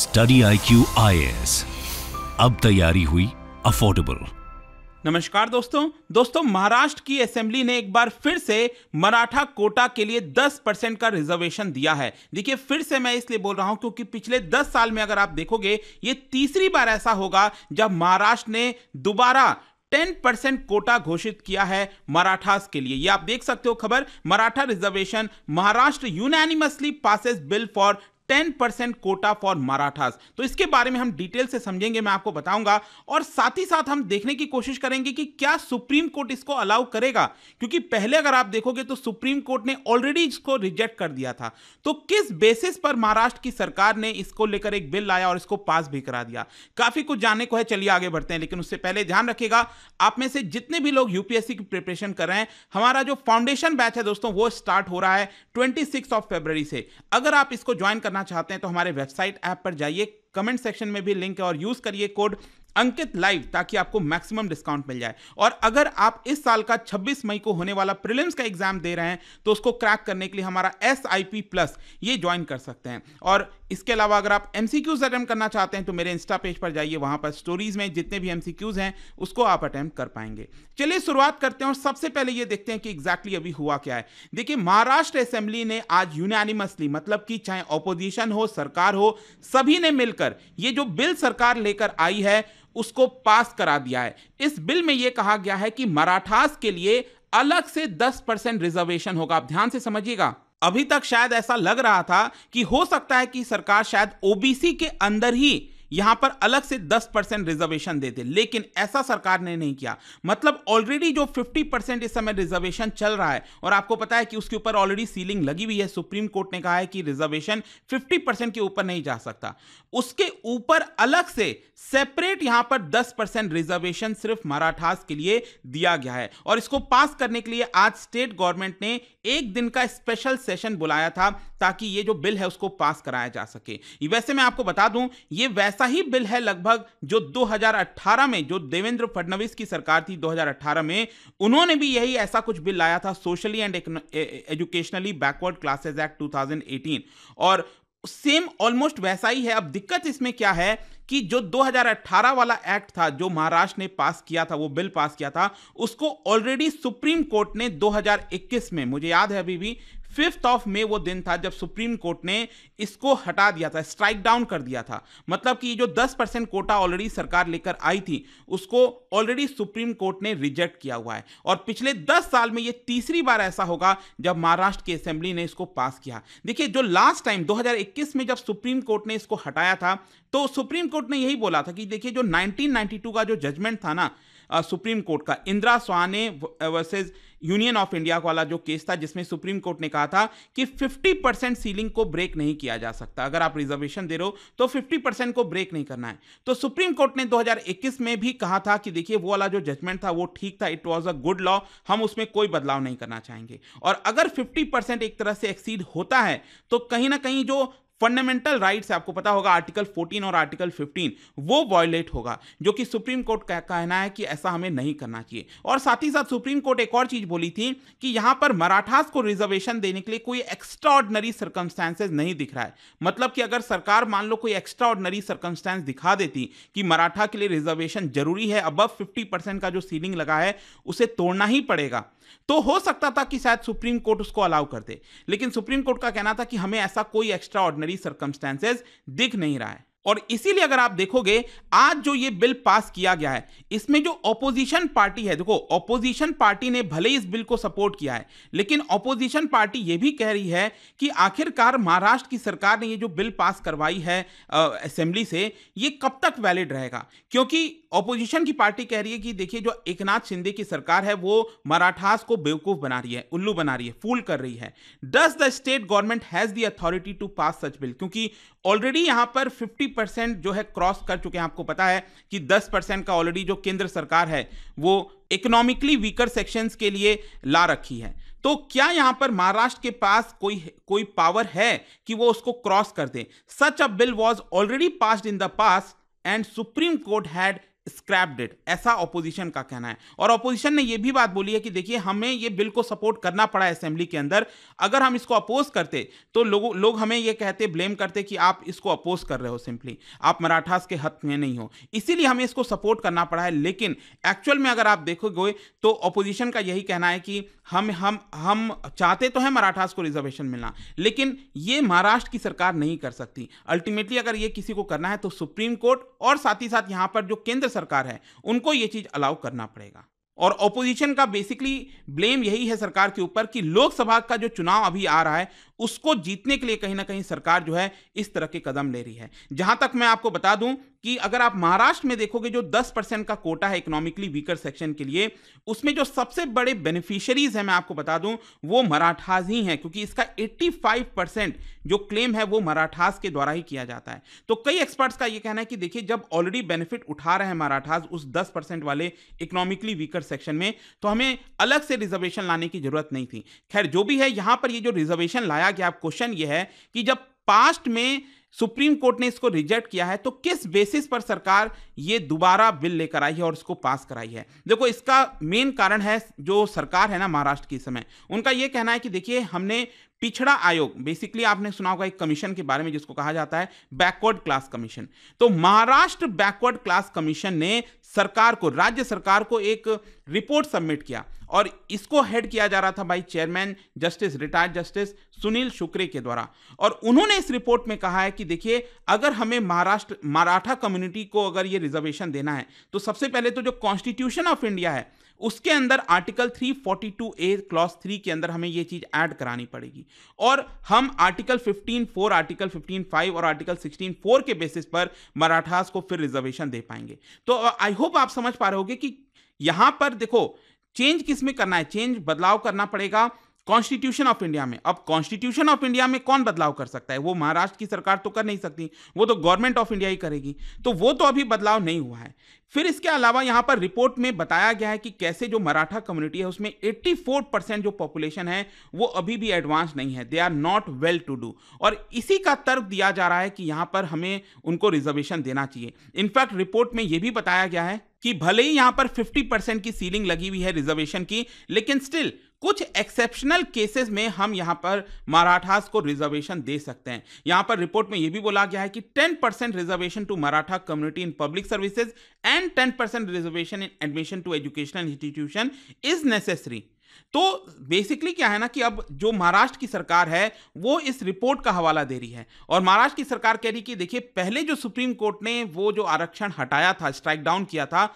study I Q I अब तैयारी हुई अफोर्डेबल नमस्कार दोस्तों दोस्तों महाराष्ट्र की असेंबली ने एक बार फिर से मराठा कोटा के लिए 10 परसेंट का रिजर्वेशन दिया है देखिए फिर से मैं इसलिए बोल रहा हूं क्योंकि पिछले 10 साल में अगर आप देखोगे ये तीसरी बार ऐसा होगा जब महाराष्ट्र ने दोबारा टेन परसेंट कोटा घोषित किया है मराठास के लिए ये आप देख सकते हो खबर Maratha reservation Maharashtra unanimously passes bill for ten percent quota for Marathas तो इसके बारे में हम डिटेल से समझेंगे मैं आपको बताऊंगा और साथ ही साथ हम देखने की कोशिश करेंगे कि क्या सुप्रीम कोर्ट इसको अलाउ करेगा क्योंकि पहले अगर आप देखोगे तो सुप्रीम कोर्ट ने ऑलरेडी इसको रिजेक्ट कर दिया था तो किस बेसिस पर महाराष्ट्र की सरकार ने इसको लेकर एक बिल लाया और इसको पास भी करा दिया काफी कुछ जानने को है चलिए आगे बढ़ते हैं लेकिन उससे पहले ध्यान रखिएगा आप में से जितने भी लोग यूपीएससी की प्रिपरेशन कर रहे हैं हमारा जो फाउंडेशन बैच है दोस्तों वो स्टार्ट हो रहा है ट्वेंटी ऑफ फेबर से अगर आप इसको ज्वाइन करना चाहते हैं तो हमारे वेबसाइट ऐप पर जाइए कमेंट सेक्शन में भी लिंक है और यूज़ करिए कोड अंकित लाइव ताकि आपको मैक्सिमम डिस्काउंट मिल जाए और अगर आप इस साल का 26 मई को होने वाला प्रिलिम्स का एग्जाम दे रहे हैं तो उसको क्रैक करने के लिए हमारा एस आई पी प्लस ये ज्वाइन कर सकते हैं और इसके अलावा अगर आप एम सी क्यूज अटैम्प्ट करना चाहते हैं तो मेरे इंस्टा पेज पर जाइए वहां पर स्टोरीज में जितने भी एम सी क्यूज हैं उसको आप अटैम्प्ट कर पाएंगे चलिए शुरुआत करते हैं और सबसे पहले ये देखते हैं कि एग्जैक्टली अभी हुआ क्या है देखिए महाराष्ट्र असेंबली ने आज यूनानिमसली मतलब कि चाहे ऑपोजिशन हो सरकार हो सभी ने मिलकर ये जो बिल सरकार लेकर आई है उसको पास करा दिया है इस बिल में यह कहा गया है कि मराठास के लिए अलग से 10 परसेंट रिजर्वेशन होगा आप ध्यान से समझिएगा अभी तक शायद ऐसा लग रहा था कि हो सकता है कि सरकार शायद ओबीसी के अंदर ही यहां पर अलग से 10 परसेंट रिजर्वेशन देते लेकिन ऐसा सरकार ने नहीं किया मतलब ऑलरेडी जो 50 परसेंट इस समय रिजर्वेशन चल रहा है और आपको पता है कि उसके ऊपर ऑलरेडी सीलिंग लगी हुई है सुप्रीम कोर्ट ने कहा है कि रिजर्वेशन 50 परसेंट के ऊपर नहीं जा सकता उसके ऊपर अलग से सेपरेट यहां पर दस परसेंट रिजर्वेशन सिर्फ मराठास के लिए दिया गया है और इसको पास करने के लिए आज स्टेट गवर्नमेंट ने एक दिन का स्पेशल सेशन बुलाया था ताकि ये जो बिल है उसको पास कराया जा सके वैसे मैं आपको बता दूं ये वैसा ऐसा ही बिल है लगभग जो 2018 में जो देवेंद्र फडणवीस की सरकार थी 2018 में उन्होंने भी यही ऐसा कुछ बिल लाया था socially and educationally backward classes act 2018 और सेम ऑलमोस्ट वैसा ही है अब दिक्कत इसमें क्या है कि जो 2018 वाला एक्ट था जो महाराष्ट्र ने पास किया था वो बिल पास किया था उसको ऑलरेडी सुप्रीम कोर्ट ने 2021 में मुझे याद है अभी भी फिफ्थ ऑफ मे वो दिन था जब सुप्रीम कोर्ट ने इसको हटा दिया था स्ट्राइक डाउन कर दिया था मतलब कि ये जो दस परसेंट कोटा ऑलरेडी सरकार लेकर आई थी उसको ऑलरेडी सुप्रीम कोर्ट ने रिजेक्ट किया हुआ है और पिछले दस साल में ये तीसरी बार ऐसा होगा जब महाराष्ट्र की असेंबली ने इसको पास किया देखिए जो लास्ट टाइम 2021 में जब सुप्रीम कोर्ट ने इसको हटाया था तो सुप्रीम कोर्ट ने यही बोला था कि देखिए जो 1992 का जो जजमेंट था ना सुप्रीम कोर्ट का Indira Sawhney versus union of India वाला जो केस था जिसमें सुप्रीम कोर्ट ने कहा था कि 50 परसेंट सीलिंग को ब्रेक नहीं किया जा सकता अगर आप रिजर्वेशन दे रहे हो तो 50 परसेंट को ब्रेक नहीं करना है तो सुप्रीम कोर्ट ने 2021 में भी कहा था कि देखिए वो वाला जो जजमेंट था वो ठीक था it was a good law हम उसमें कोई बदलाव नहीं करना चाहेंगे और अगर फिफ्टी एक तरह से एक्सीड होता है तो कहीं ना कहीं जो फंडामेंटल राइट्स आपको पता होगा आर्टिकल 14 और आर्टिकल 15 वो वॉयलेट होगा जो कि सुप्रीम कोर्ट का कहना है कि ऐसा हमें नहीं करना चाहिए और साथ ही साथ सुप्रीम कोर्ट एक और चीज बोली थी कि यहां पर मराठास को रिजर्वेशन देने के लिए कोई ऑर्डनरी सर्कमस्टांसेज नहीं दिख रहा है मतलब कि अगर सरकार मान लो कोई एक्स्ट्रा ऑर्डनरी सर्कमस्टांस दिखा देती कि मराठा के लिए रिजर्वेशन जरूरी है अब फिफ्टी परसेंट का जो सीलिंग लगा है उसे तोड़ना ही पड़ेगा तो हो सकता था कि शायद सुप्रीम कोर्ट उसको अलाउ कर दे लेकिन सुप्रीम कोर्ट का कहना था कि हमें ऐसा कोई एक्स्ट्रा ऑर्डनरी एक्सेप्शनरी सर्कमस्टेंसेज दिख नहीं रहा है और इसीलिए अगर आप देखोगे आज जो ये बिल पास किया गया है इसमें जो ऑपोजिशन पार्टी है देखो ऑपोजिशन पार्टी ने भले ही इस बिल को सपोर्ट किया है लेकिन ऑपोजिशन पार्टी ये भी कह रही है कि आखिरकार महाराष्ट्र की सरकार ने ये जो बिल पास करवाई है असेंबली से ये कब तक वैलिड रहेगा क्योंकि ऑपोजिशन की पार्टी कह रही है कि देखिए जो एक नाथ शिंदे की सरकार है वो मराठास को बेवकूफ बना रही है उल्लू बना रही है फूल कर रही है does the state government has the authority to pass such bill क्योंकि ऑलरेडी यहां पर 50 परसेंट जो है क्रॉस कर चुके हैं आपको पता है कि 10 परसेंट का ऑलरेडी जो केंद्र सरकार है वो इकोनॉमिकली वीकर सेक्शंस के लिए ला रखी है तो क्या यहां पर महाराष्ट्र के पास कोई कोई पावर है कि वो उसको क्रॉस कर दे such a bill was already passed in the past and supreme court had scrap it ऐसा ऑपोजिशन का कहना है और अपोजिशन ने यह भी बात बोली है कि देखिए हमें यह बिल को सपोर्ट करना पड़ा असेंबली के अंदर अगर हम इसको अपोज करते तो लोग लोग हमें यह कहते ब्लेम करते कि आप इसको अपोज कर रहे हो सिंपली आप मराठास के हक में नहीं हो इसीलिए हमें इसको सपोर्ट करना पड़ा है लेकिन एक्चुअल में अगर आप देखोगे तो अपोजिशन का यही कहना है कि हम हम हम चाहते तो हैं मराठास को रिजर्वेशन मिलना लेकिन ये महाराष्ट्र की सरकार नहीं कर सकती अल्टीमेटली अगर ये किसी को करना है तो सुप्रीम कोर्ट और साथ ही साथ यहाँ पर जो केंद्र सरकार है उनको ये चीज़ अलाउ करना पड़ेगा और ऑपोजिशन का बेसिकली ब्लेम यही है सरकार के ऊपर कि लोकसभा का जो चुनाव अभी आ रहा है उसको जीतने के लिए कहीं ना कहीं सरकार जो है इस तरह के कदम ले रही है जहां तक मैं आपको बता दूं कि अगर आप महाराष्ट्र में देखोगे जो 10 परसेंट का कोटा है इकोनॉमिकली वीकर सेक्शन के लिए उसमें जो सबसे बड़े बेनिफिशरीज हैं मैं आपको बता दूं वो मराठास ही हैं क्योंकि इसका 85 परसेंट जो क्लेम है वो मराठास के द्वारा ही किया जाता है तो कई एक्सपर्ट्स का ये कहना है कि देखिए जब ऑलरेडी बेनिफिट उठा रहे हैं मराठास उस दस वाले इकोनॉमिकली वीकर सेक्शन में तो हमें अलग से रिजर्वेशन लाने की जरूरत नहीं थी खैर जो भी है यहां पर ये जो रिजर्वेशन लाया कि आप क्वेश्चन ये है कि जब पास्ट में सुप्रीम कोर्ट ने इसको रिजेक्ट किया है तो किस बेसिस पर सरकार ये दोबारा बिल लेकर आई है और इसको पास कराई है देखो इसका मेन कारण है जो सरकार है ना महाराष्ट्र की समय उनका ये कहना है कि देखिए हमने पिछड़ा आयोग बेसिकली आपने सुना होगा एक कमीशन के बारे में जिसको कहा जाता है बैकवर्ड क्लास कमीशन तो महाराष्ट्र बैकवर्ड क्लास कमीशन ने सरकार को राज्य सरकार को एक रिपोर्ट सबमिट किया और इसको हेड किया जा रहा था भाई chairman justice retired justice Sunil Shukre के द्वारा और उन्होंने इस रिपोर्ट में कहा है कि देखिए अगर हमें महाराष्ट्र मराठा कम्युनिटी को अगर ये रिजर्वेशन देना है तो सबसे पहले तो जो कॉन्स्टिट्यूशन ऑफ इंडिया है उसके अंदर आर्टिकल 342 ए क्लॉस 3 के अंदर हमें यह चीज़ ऐड करानी पड़ेगी और हम आर्टिकल 15 फोर आर्टिकल 15 फाइव और आर्टिकल 16 फोर के बेसिस पर मराठास को फिर रिजर्वेशन दे पाएंगे तो आई होप आप समझ पा रहे होगे कि यहां पर देखो चेंज किस में करना है चेंज बदलाव करना पड़ेगा कॉन्स्टिट्यूशन ऑफ इंडिया में अब कॉन्स्टिट्यूशन ऑफ इंडिया में कौन बदलाव कर सकता है वो महाराष्ट्र की सरकार तो कर नहीं सकती वो तो गवर्नमेंट ऑफ इंडिया ही करेगी तो वो तो अभी बदलाव नहीं हुआ है फिर इसके अलावा यहाँ पर रिपोर्ट में बताया गया है कि कैसे जो मराठा कम्युनिटी है उसमें 84 परसेंट जो पॉपुलेशन है वो अभी भी एडवांस नहीं है they are not well to do और इसी का तर्क दिया जा रहा है कि यहाँ पर हमें उनको रिजर्वेशन देना चाहिए इनफैक्ट रिपोर्ट में यह भी बताया गया है कि भले ही यहाँ पर 50 परसेंट की सीलिंग लगी हुई है रिजर्वेशन की लेकिन स्टिल कुछ एक्सेप्शनल केसेस में हम यहाँ पर मराठास को रिजर्वेशन दे सकते हैं यहाँ पर रिपोर्ट में यह भी बोला गया है कि 10 percent reservation to Maratha community in public services and 10 percent reservation in admission to educational institution is necessary तो बेसिकली क्या है ना कि अब जो महाराष्ट्र की सरकार है वो इस रिपोर्ट का हवाला दे रही है और महाराष्ट्र की सरकार कह रही कि देखिए पहले जो सुप्रीम कोर्ट ने वो जो आरक्षण हटाया था स्ट्राइक डाउन किया था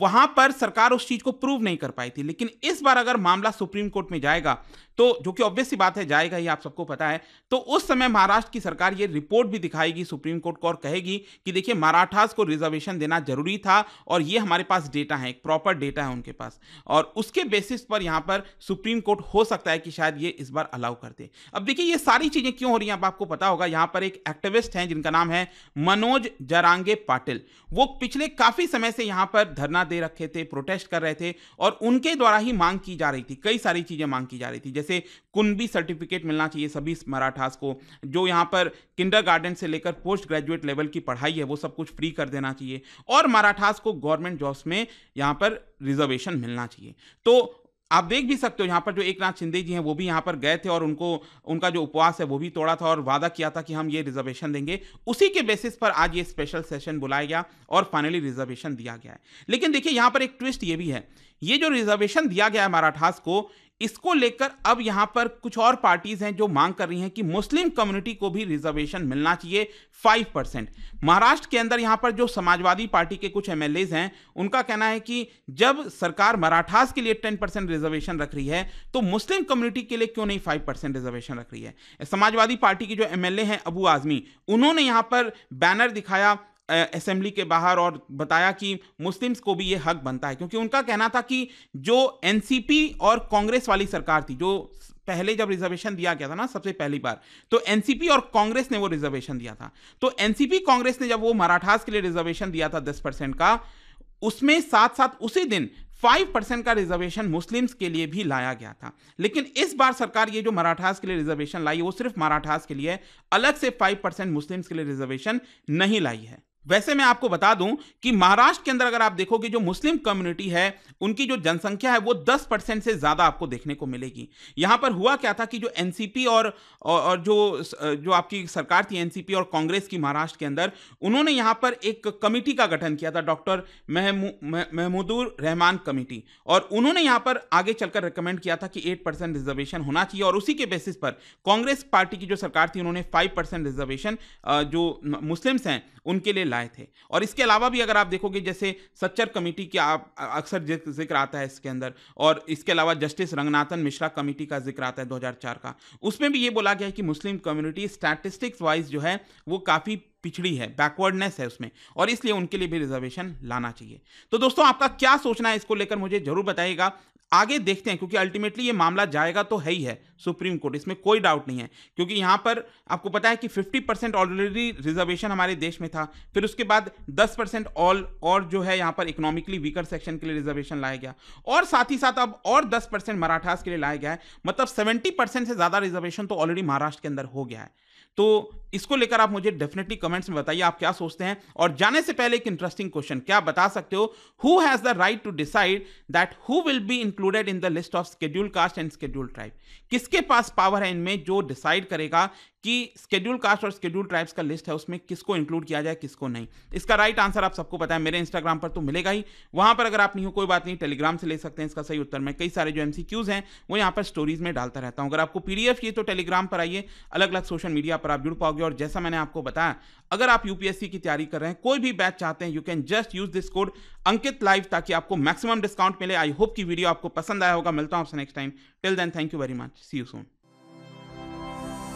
वहां पर सरकार उस चीज को प्रूव नहीं कर पाई थी लेकिन इस बार अगर मामला सुप्रीम कोर्ट में जाएगा तो जो कि ऑब्वियस सी बात है जाएगा ही आप सबको पता है तो उस समय महाराष्ट्र की सरकार ये रिपोर्ट भी दिखाएगी सुप्रीम कोर्ट को और कहेगी कि देखिए मराठास को रिजर्वेशन देना जरूरी था और ये हमारे पास डेटा है एक प्रॉपर डेटा है उनके पास और उसके बेसिस पर यहाँ पर सुप्रीम कोर्ट हो सकता है कि शायद ये इस बार अलाउ कर दे अब देखिए ये सारी चीजें क्यों हो रही हैं अब आपको पता होगा यहाँ पर एक एक्टिविस्ट हैं जिनका नाम है मनोज जरांगे पाटिल वो पिछले काफी समय से यहाँ पर धरना दे रखे थे प्रोटेस्ट कर रहे थे और उनके द्वारा ही मांग की जा रही थी कई सारी चीज़ें मांग की जा रही थी जैसे कुनबी सर्टिफिकेट मिलना चाहिए सभी मराठास को जो यहाँ पर किंडर गार्डन से लेकर पोस्ट ग्रेजुएट लेवल की पढ़ाई है वो सब कुछ फ्री कर देना चाहिए और मराठास को गवर्नमेंट जॉब्स में यहाँ पर रिजर्वेशन मिलना चाहिए तो आप देख भी सकते हो यहाँ पर जो एक नाथ शिंदे जी हैं वो भी यहाँ पर गए थे और उनको उनका जो उपवास है वो भी तोड़ा था और वादा किया था कि हम ये रिजर्वेशन देंगे उसी के बेसिस पर आज ये स्पेशल सेशन बुलाया गया और फाइनली रिजर्वेशन दिया गया है लेकिन देखिए यहाँ पर एक ट्विस्ट ये भी है ये जो रिजर्वेशन दिया गया है मराठास को इसको लेकर अब यहां पर कुछ और पार्टीज हैं जो मांग कर रही हैं कि मुस्लिम कम्युनिटी को भी रिजर्वेशन मिलना चाहिए फाइव परसेंट महाराष्ट्र के अंदर यहां पर जो समाजवादी पार्टी के कुछ एम हैं उनका कहना है कि जब सरकार मराठास के लिए टेन परसेंट रिजर्वेशन रख रही है तो मुस्लिम कम्युनिटी के लिए क्यों नहीं फाइव परसेंट रिजर्वेशन रख रही है समाजवादी पार्टी के जो एम हैं अबू आजमी उन्होंने यहां पर बैनर दिखाया असेंबली के बाहर और बताया कि मुस्लिम्स को भी ये हक बनता है क्योंकि उनका कहना था कि जो एनसीपी और कांग्रेस वाली सरकार थी जो पहले जब रिजर्वेशन दिया गया था ना सबसे पहली बार तो एनसीपी और कांग्रेस ने वो रिजर्वेशन दिया था तो एनसीपी कांग्रेस ने जब वो मराठास के लिए रिजर्वेशन दिया था दस परसेंट का उसमें साथ साथ उसी दिन फाइव परसेंट का रिजर्वेशन मुस्लिम्स के लिए भी लाया गया था लेकिन इस बार सरकार ये जो मराठास के लिए रिजर्वेशन लाई वो सिर्फ मराठास के लिए अलग से फाइव परसेंट मुस्लिम्स के लिए रिजर्वेशन नहीं लाई है वैसे मैं आपको बता दूं कि महाराष्ट्र के अंदर अगर आप देखोगे जो मुस्लिम कम्युनिटी है उनकी जो जनसंख्या है वो 10 परसेंट से ज़्यादा आपको देखने को मिलेगी यहाँ पर हुआ क्या था कि जो एनसीपी और और जो जो आपकी सरकार थी एनसीपी और कांग्रेस की महाराष्ट्र के अंदर उन्होंने यहाँ पर एक कमेटी का गठन किया था डॉक्टर महमूदुर रहमान कमेटी और उन्होंने यहाँ पर आगे चलकर रिकमेंड किया था कि एट रिजर्वेशन होना चाहिए और उसी के बेसिस पर कांग्रेस पार्टी की जो सरकार थी उन्होंने फाइव रिजर्वेशन जो मुस्लिम्स हैं उनके लिए लाए थे और इसके अलावा भी अगर आप देखोगे जैसे सच्चर कमेटी की आप अक्सर जिक्र आता है इसके अंदर और इसके अलावा जस्टिस रंगनाथन मिश्रा कमेटी का जिक्र आता है 2004 का उसमें भी ये बोला गया है कि मुस्लिम कम्युनिटी स्टैटिस्टिक्स वाइज जो है वो काफ़ी पिछड़ी है बैकवर्डनेस है उसमें और इसलिए उनके लिए भी रिजर्वेशन लाना चाहिए तो दोस्तों आपका क्या सोचना है इसको लेकर मुझे जरूर बताइएगा आगे देखते हैं क्योंकि अल्टीमेटली ये मामला जाएगा तो है ही है सुप्रीम कोर्ट इसमें कोई डाउट नहीं है क्योंकि यहाँ पर आपको पता है कि 50 परसेंट ऑलरेडी रिजर्वेशन हमारे देश में था फिर उसके बाद 10 परसेंट ऑल और जो है यहाँ पर इकोनॉमिकली वीकर सेक्शन के लिए रिजर्वेशन लाया गया और साथ ही साथ अब और दस परसेंट मराठास के लिए लाया गया है मतलब सेवेंटी परसेंट से ज़्यादा रिजर्वेशन तो ऑलरेडी महाराष्ट्र के अंदर हो गया है तो इसको लेकर आप मुझे डेफिनेटली कमेंट्स में बताइए आप क्या सोचते हैं और जाने से पहले एक इंटरेस्टिंग क्वेश्चन क्या बता सकते हो who has the right to decide that who will be included in the list of schedule caste and schedule tribe किसके पास पावर है इनमें जो डिसाइड करेगा कि स्केड्यूल कास्ट और स्केड्यूल ट्राइब्स का लिस्ट है उसमें किसको इंक्लूड किया जाए किसको नहीं इसका राइट आंसर आप सबको पता है मेरे इंस्टाग्राम पर तो मिलेगा ही वहां पर अगर आप नहीं हो कोई बात नहीं टेलीग्राम से ले सकते हैं इसका सही उत्तर मैं कई सारे जो एम हैं वो यहाँ पर स्टोरीज में डालता रहता हूँ अगर आपको पी चाहिए तो टेलीग्राम पर आइए अलग अलग सोशल मीडिया पर आप जुड़ पाओगे और जैसा मैंने आपको बताया अगर आप यूपीएससी की तैयारी कर रहे हैं कोई भी बैच चाहते हैं you can just use this code Ankit live ताकि आपको मैक्सिमम डिस्काउंट मिले आई होप की वीडियो आपको पसंद आया होगा मिलता हूँ आपसे next time till then thank you very much see you Son